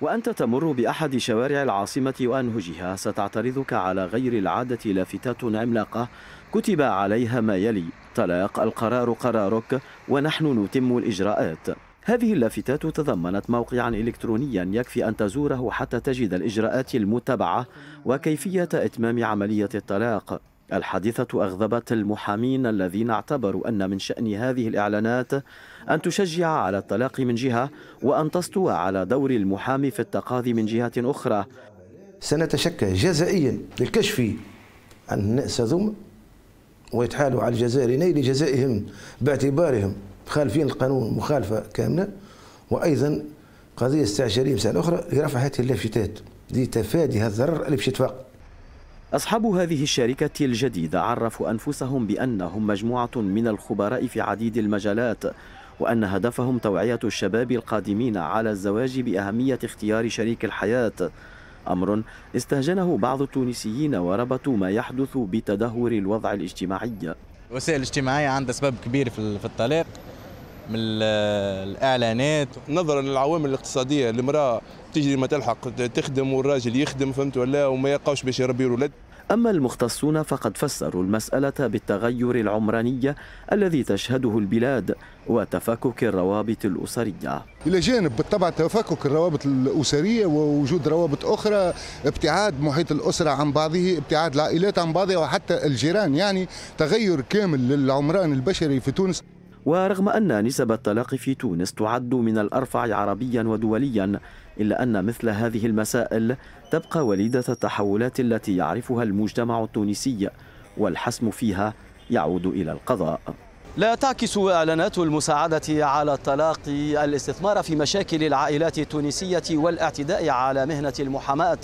وأنت تمر بأحد شوارع العاصمة وأنهجها ستعترضك على غير العادة لافتات عملاقة كتب عليها ما يلي طلاق القرار قرارك ونحن نتم الإجراءات هذه اللافتات تضمنت موقعا إلكترونيا يكفي أن تزوره حتى تجد الإجراءات المتبعة وكيفية إتمام عملية الطلاق الحادثة أغضبت المحامين الذين اعتبروا أن من شأن هذه الإعلانات أن تشجع على الطلاق من جهة وأن تسطو على دور المحامي في التقاضي من جهة أخرى سنتشكى جزائيا للكشف عن الناس هذوما ويتحالوا على الجزائر نيل جزائهم باعتبارهم خالفين القانون مخالفة كاملة وأيضا قضية استعجالية مسألة أخرى لرفع هذه اللافتات لتفادي هذا الضرر اللي باش يتفاقم أصحاب هذه الشركة الجديدة عرفوا أنفسهم بأنهم مجموعة من الخبراء في عديد المجالات وأن هدفهم توعية الشباب القادمين على الزواج بأهمية اختيار شريك الحياة أمر استهجنه بعض التونسيين وربطوا ما يحدث بتدهور الوضع الاجتماعي الوسائل الاجتماعية عندها سبب كبير في الطلاق من الاعلانات نظرا للعوامل الاقتصاديه المراه تجري ما تلحق تخدم والراجل يخدم فهمت ولا وما يلقاوش باش يربي الولد أما المختصون فقد فسروا المسألة بالتغير العمراني الذي تشهده البلاد وتفكك الروابط الأسرية إلى جانب بالطبع تفكك الروابط الأسرية ووجود روابط أخرى ابتعاد محيط الأسرة عن بعضه ابتعاد العائلات عن بعضها وحتى الجيران يعني تغير كامل للعمران البشري في تونس ورغم أن نسب الطلاق في تونس تعد من الأرفع عربيا ودوليا إلا أن مثل هذه المسائل تبقى وليدة التحولات التي يعرفها المجتمع التونسي والحسم فيها يعود إلى القضاء لا تعكس اعلانات المساعده على الطلاق الاستثمار في مشاكل العائلات التونسيه والاعتداء على مهنه المحاماه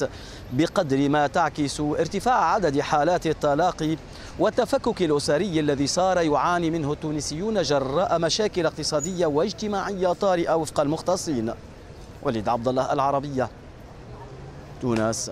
بقدر ما تعكس ارتفاع عدد حالات الطلاق والتفكك الاسري الذي صار يعاني منه التونسيون جراء مشاكل اقتصاديه واجتماعيه طارئه وفق المختصين وليد عبد الله العربيه تونس